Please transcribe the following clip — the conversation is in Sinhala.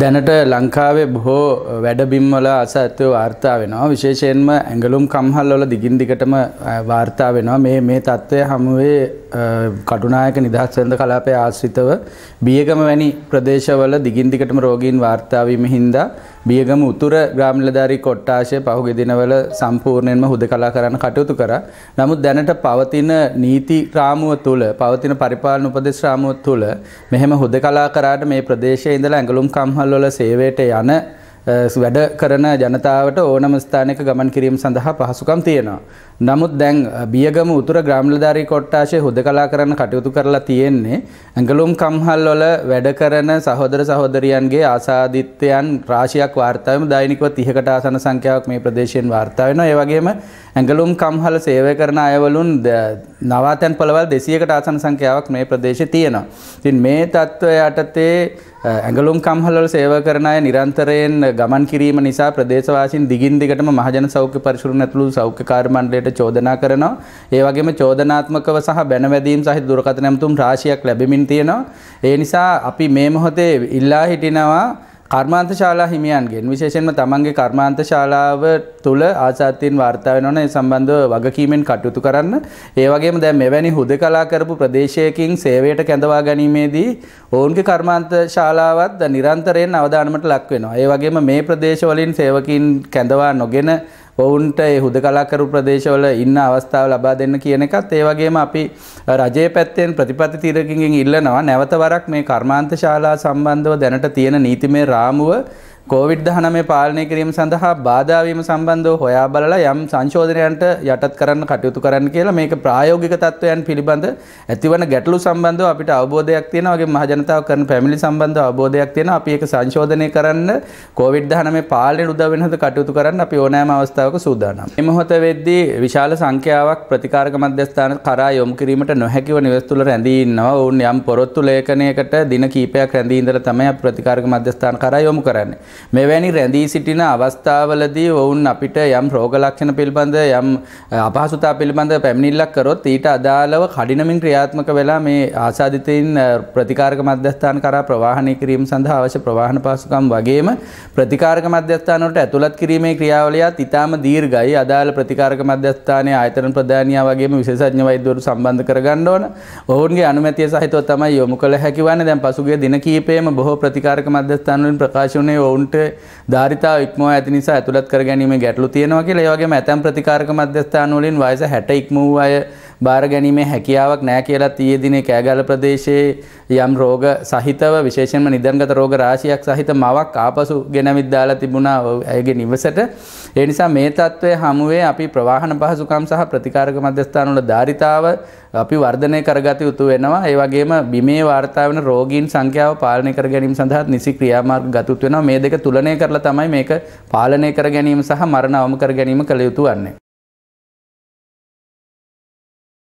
දැනට ලංකාවේ බොහෝ වැඩබිම්වල අසත්වය වාර්තා වෙනවා විශේෂයෙන්ම ඇඟලුම් කම්හල්වල දිගින් දිගටම වාර්තා වෙනවා මේ මේ තත්ත්වය හමුවේ කටුනායක නිදහස්වෙන්ද කලාපය ආශ්‍රිතව බියගම වැනි ප්‍රදේශවල දිගින් දිගටම රෝගීන් වාර්තාාවීම හින්දා බියගම උතුර ග්‍රාමිලධාරී කොට්ටාශය පහුගෙ දිනවල සම්පූර්ණයෙන්ම හුද කලා කරන්න කටයුතු කර නමුත් දැනට පවතින නීති ක්‍රාමුව තුළ පවතින පරිපාලන උපදෙස් ්‍රාමුව තුළ මෙහෙම හුද කලා කරාට මේ ප්‍රදේශය ඉඳලා ඇඟලුම් කම් කම්හල්වල සේවයට යන වැඩ කරන ජනතාවට ඕනම ස්ථානක ගමන් කිරීම සඳහා පහසුකම් තියෙනවා. නමුත් දැන් බියගම උතුර ග්‍රාමලධාරී කොට්ටාශය හුදකලා කරන්න කටයුතු කරලා තියෙන්නේ. ඇඟලුම් කම්හල් වල වැඩ කරන සහෝදර සහෝදරියන්ගේ ආසාධිත්‍යයන් රාශියක් වාර්තාවම දෛනිකව 30කට ආසන සංඛ්‍යාවක් මේ ප්‍රදේශයෙන් වාර්තා වෙනවා. ඒ වගේම ඇඟලුම් කම්හල සේවය කරන අයවලුන් නවාතැන් පළවල් දෙසියකට ආසන සංඛ්‍යාවක් මේ ප්‍රදේශ තියෙනවා. තින් මේ තත්ත්වය යටතේ ඇඟලුම් කම්හලවල සේව කරන අය නිරන්තරයෙන් ගමන් කිරීම නිසා ප්‍රදේශවාසීන් දිගින් දිගටම මහජන සෞඛ්‍ය පරිශුරණ ඇතුළු සෞඛ්‍ය කාර්මණ්ඩලයට චෝදනා කරනවා. ඒ වගේම චෝදනාත්මකව සහ බැනවැදීම් සහිත දුරකථන ඇමතුම් රාශියක් ලැබෙමින් තියෙනවා. ඒ නිසා අපි මේ මොහොතේ ඉල්ලා හිටිනවා කර්මාන්ත ශාලා හිමියන්ගෙන් විශේෂෙන්ම තමන්ගේ කර්මාන්ත ශාලාව තුළ ආසාත්තියෙන් වාර්තා වෙනවන ඒ සම්බන්ධව වගකීමෙන් කටයුතු කරන්න. ඒ වගේම දැන් මෙවැනි හුදකලා කරපු ප්‍රදේශයකින් සේවයට කැඳවා ගැනීමේදී ඔවුන්ගේ කර්මාන්ත ශාලාවත් නිරන්තරයෙන් අවධානමට ලක් වෙනවා. ඒ වගේම මේ ප්‍රදේශවලින් සේවකීන් කැඳවා නොගෙන ඔවුන්ට ඒ හුදකලා කරු ප්‍රදේශවල ඉන්න අවස්ථාව ලබා දෙන්න කියන එකත් ඒ වගේම අපි රජයේ පැත්තෙන් ප්‍රතිපත්ති තීරකින්ගෙන් ඉල්ලනවා නැවත වරක් මේ කර්මාන්ත ශාලා සම්බන්ධව දැනට තියෙන නීතිමය රාමුව කෝවිඩ් 19 පාලනය කිරීම සඳහා බාධා වීම සම්බන්ධව හොයා බලලා යම් සංශෝධනයන්ට යටත් කරන්න කටයුතු කරන්න කියලා මේක ප්‍රායෝගික තත්ත්වයන් පිළිබඳ ඇතිවන ගැටලු සම්බන්ධව අපිට අවබෝධයක් තියෙනවා වගේ මහ ජනතාව කරන පැමිණිලි සම්බන්ධව අවබෝධයක් තියෙනවා අපි ඒක සංශෝධනය කරන්න කෝවිඩ් 19 පාලනයට උදව් වෙන හද කටයුතු කරන්න අපි ඕනෑම අවස්ථාවක සූදානම්. මේ මොහොත වෙද්දී විශාල සංඛ්‍යාවක් ප්‍රතිකාරක මධ්‍යස්ථාන කරා යොමු කිරීමට නොහැකිව නිවෙස් තුළ රැඳී ඉන්නවා. ඔවුන් යම් පොරොත්තු ලේඛනයකට දින කීපයක් රැඳී ඉඳලා තමයි ප්‍රතිකාරක මධ්‍යස්ථාන කරා යොමු කරන්නේ. මෙවැනි රැඳී සිටින අවස්ථාවලදී ඔවුන් අපිට යම් රෝග ලක්ෂණ පිළිබඳ යම් අපහසුතා පිළිබඳ පැමිණිල්ලක් කරොත් ඊට අදාළව කඩිනමින් ක්‍රියාත්මක වෙලා මේ ආසාදිතයින් ප්‍රතිකාරක මධ්‍යස්ථාන කරා ප්‍රවාහනය කිරීම සඳහා අවශ්‍ය ප්‍රවාහන පහසුකම් වගේම ප්‍රතිකාරක මධ්‍යස්ථාන වලට ඇතුළත් කිරීමේ ක්‍රියාවලියත් ඊටාම දීර්ඝයි අදාළ ප්‍රතිකාරක මධ්‍යස්ථානයේ ආයතන ප්‍රධානියා වගේම විශේෂඥ වෛද්‍යවරු සම්බන්ධ කරගන්න ඕන. ඔවුන්ගේ අනුමැතිය සහිතව තමයි යොමු කළ හැකි වන්නේ. දැන් පසුගිය දින කිහිපයේම බොහෝ ප්‍රතිකාරක මධ්‍යස්ථාන වලින් ප්‍රකාශ වුණේ ඔවුන් ඔවුන්ට ධාරිතා ඉක්මෝ ඇති නිසා ඇතුළත් කර ගැනීම ගැටලු තියෙනවා කියලා ඒ වගේම ඇතැම් ප්‍රතිකාරක මධ්‍යස්ථාන වලින් වයස 60 ඉක්ම වූ අය බාර ගැනීමේ හැකියාවක් නෑ කියලා තියේ දිනේ කෑගල ප්‍රදේශයේ යම් රෝග සහිතව විශේෂයෙන්ම නිදන්ගත රෝග රාශියක් සහිත මවක් ආපසු ගෙනවිත් දාලා තිබුණා ඇයගේ නිවසට. ඒ නිසා මේ තත්ත්වය හමුවේ අපි ප්‍රවාහන පහසුකම් සහ ප්‍රතිකාරක මධ්‍යස්ථාන වල ධාරිතාව අපි වර්ධනය කරගත යුතු වෙනවා. ඒ වගේම බිමේ වාර්තා වෙන රෝගීන් සංඛ්‍යාව පාලනය කර ගැනීම සඳහා නිසි ක්‍රියාමාර්ග ගත යුතු වෙනවා. මේ දෙක තුලනය කරලා තමයි මේක පාලනය කර ගැනීම සහ මරණ අවම කර ගැනීම කළ යුතු වන්නේ.